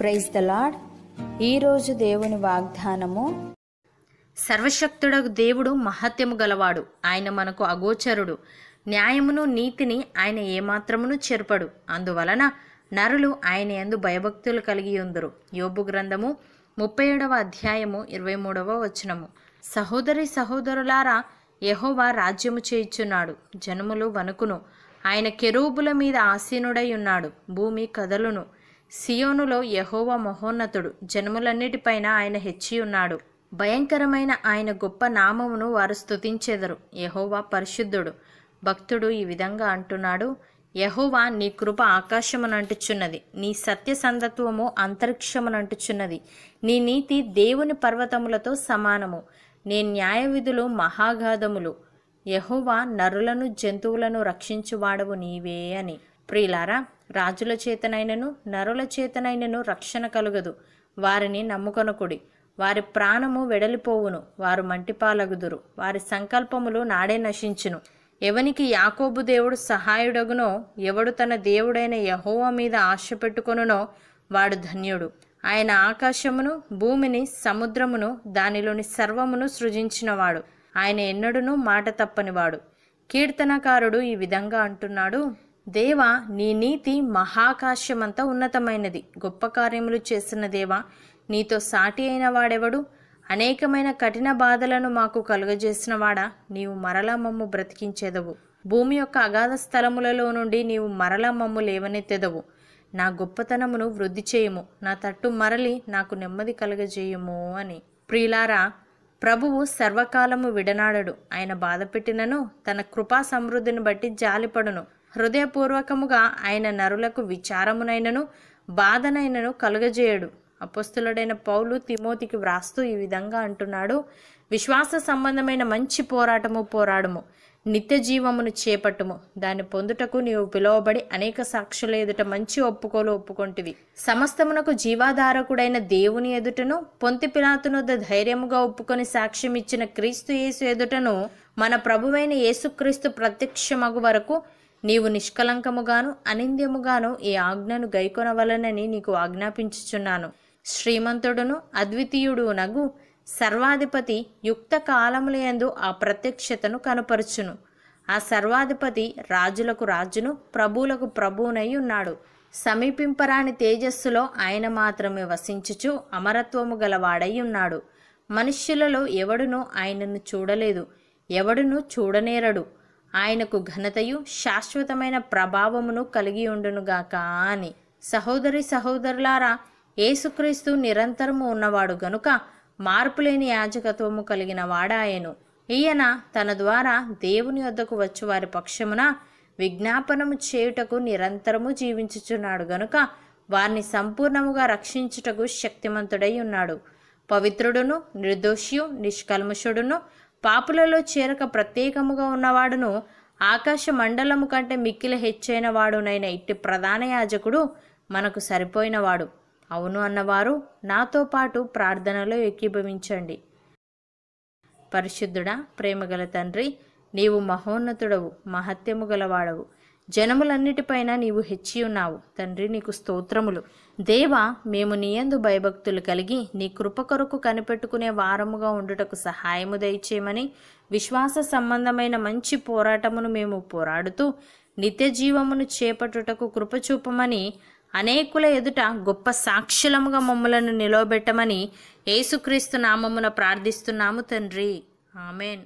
praise the lord ఈరోజు దేవుని వాగ్దానము సర్వశక్తుడకు దేవుడు మహత్యము గలవాడు ఆయన మనకు అగోచరుడు న్యాయమును నీతిని ఆయన ఏమాత్రమును చెరపడు అందువలన నరులు ఆయన ఎందు భయభక్తులు కలిగి ఉందరు యోబు గ్రంథము ముప్పై ఏడవ అధ్యాయము ఇరవై మూడవ వచనము సహోదరి సహోదరులారా యహోవా రాజ్యము చేయుచున్నాడు జనములు వణుకును ఆయన కెరూబుల మీద ఆసీనుడై ఉన్నాడు భూమి కదలును సియోనులో యహోవ మహోన్నతుడు జనములన్నిటిపైన ఆయన హెచ్చి ఉన్నాడు భయంకరమైన ఆయన గొప్ప నామమును వారు స్తుతించెదరు యహోవా పరిశుద్ధుడు భక్తుడు ఈ విధంగా అంటున్నాడు యహోవా నీ కృప ఆకాశమునంటుచున్నది నీ సత్యసంధత్వము అంతరిక్షమునంటుచున్నది నీ నీతి దేవుని పర్వతములతో సమానము నీ న్యాయవిధులు మహాగాధములు యహోవా నరులను జంతువులను రక్షించువాడవు నీవే అని ప్రియులారా రాజుల చేతనైనను నరుల చేతనైనను రక్షణ కలుగదు వారిని నమ్ముకొనకుడి వారి ప్రాణము వెడలిపోవును వారు మంటిపాలగుదురు వారి సంకల్పములు నాడే నశించును ఎవనికి యాకోబు దేవుడు సహాయుడగునో ఎవడు తన దేవుడైన యహోవ మీద ఆశ పెట్టుకొనునో వాడు ధన్యుడు ఆయన ఆకాశమును భూమిని సముద్రమును దానిలోని సర్వమును సృజించినవాడు ఆయన ఎన్నడూనూ మాట తప్పనివాడు కీర్తనకారుడు ఈ విధంగా అంటున్నాడు దేవ నీ నీతి మహాకాశ్యమంత ఉన్నతమైనది గొప్ప కార్యములు చేస్తున్న దేవ నీతో సాటి అయిన వాడెవడు అనేకమైన కఠిన బాధలను మాకు కలుగజేసిన వాడా నీవు మరలా మమ్ము బ్రతికించేదవు భూమి యొక్క అగాధ స్థలములలో నుండి నీవు మరలా మమ్ము లేవనెత్తెదవు నా గొప్పతనమును వృద్ధి చేయము నా తట్టు మరలి నాకు నెమ్మది కలుగజేయము అని ప్రియులారా ప్రభువు సర్వకాలము విడనాడడు ఆయన బాధపెట్టినను తన కృపా సమృద్ధిని బట్టి జాలిపడును హృదయపూర్వకముగా ఆయన నరులకు విచారమునైనను బాధనైనను కలుగజేయడు అపస్తులుడైన పౌలు తిమోతికి వ్రాస్తూ ఈ విధంగా అంటున్నాడు విశ్వాస సంబంధమైన మంచి పోరాటము పోరాడము నిత్య జీవమును చేపట్టుము దాన్ని పొందుటకు నీవు పిలువబడి అనేక సాక్షుల ఎదుట మంచి ఒప్పుకోలు ఒప్పుకొంటివి సమస్తమునకు జీవాధారకుడైన దేవుని ఎదుటను పొంతి పిలాతును ధైర్యముగా ఒప్పుకొని సాక్ష్యం ఇచ్చిన క్రీస్తు యేసు ఎదుటను మన ప్రభువైన యేసుక్రీస్తు ప్రత్యక్షమగు వరకు నీవు నిష్కలంకముగాను అనింద్యముగాను ఈ ఆజ్ఞను గైకొనవలనని నీకు ఆజ్ఞాపించుచున్నాను శ్రీమంతుడును అద్వితీయుడు నగు సర్వాధిపతి యుక్త కాలములయందు ఆ ప్రత్యక్షతను కనపరుచును ఆ సర్వాధిపతి రాజులకు రాజును ప్రభువులకు ప్రభువునై ఉన్నాడు సమీపింపరాని తేజస్సులో ఆయన మాత్రమే వసించుచు అమరత్వము గలవాడై ఉన్నాడు మనుష్యులలో ఎవడునూ ఆయనను చూడలేదు ఎవడునూ చూడనేరడు ఆయనకు ఘనతయు శాశ్వతమైన ప్రభావమును కలిగి ఉండునుగాక అని సహోదరి సహోదరులారా ఏసుక్రీస్తు నిరంతరము ఉన్నవాడు గనుక మార్పులేని యాజకత్వము కలిగిన వాడాయను ఈయన తన ద్వారా దేవుని వద్దకు వచ్చి వారి పక్షమున విజ్ఞాపనము చేయుటకు నిరంతరము జీవించుచున్నాడు గనుక వారిని సంపూర్ణముగా రక్షించుటకు శక్తిమంతుడై ఉన్నాడు పవిత్రుడును నిర్దోష్యు నిష్కల్మషుడును పాపులలో చేరక ప్రత్యేకముగా ఉన్నవాడును ఆకాశ మండలము కంటే మిక్కిల హెచ్చైన వాడునైన ఇట్టి ప్రధాన యాజకుడు మనకు సరిపోయినవాడు అవును అన్నవారు నాతో పాటు ప్రార్థనలో ఏకీభవించండి పరిశుద్ధుడా ప్రేమగల తండ్రి నీవు మహోన్నతుడవు మహత్యము గలవాడవు జనములన్నిటిపైన నీవు హెచ్చి ఉన్నావు తండ్రి నీకు స్తోత్రములు దేవ మేము నీయందు భయభక్తులు కలిగి నీ కృప కొరకు కనిపెట్టుకునే వారముగా ఉండుటకు సహాయము దయచేయమని విశ్వాస సంబంధమైన మంచి పోరాటమును మేము పోరాడుతూ నిత్య జీవమును చేపట్టుటకు కృపచూపమని అనేకుల ఎదుట గొప్ప సాక్షులముగా మమ్మలను నిలవబెట్టమని యేసుక్రీస్తు నామమున ప్రార్థిస్తున్నాము తండ్రి ఆమెన్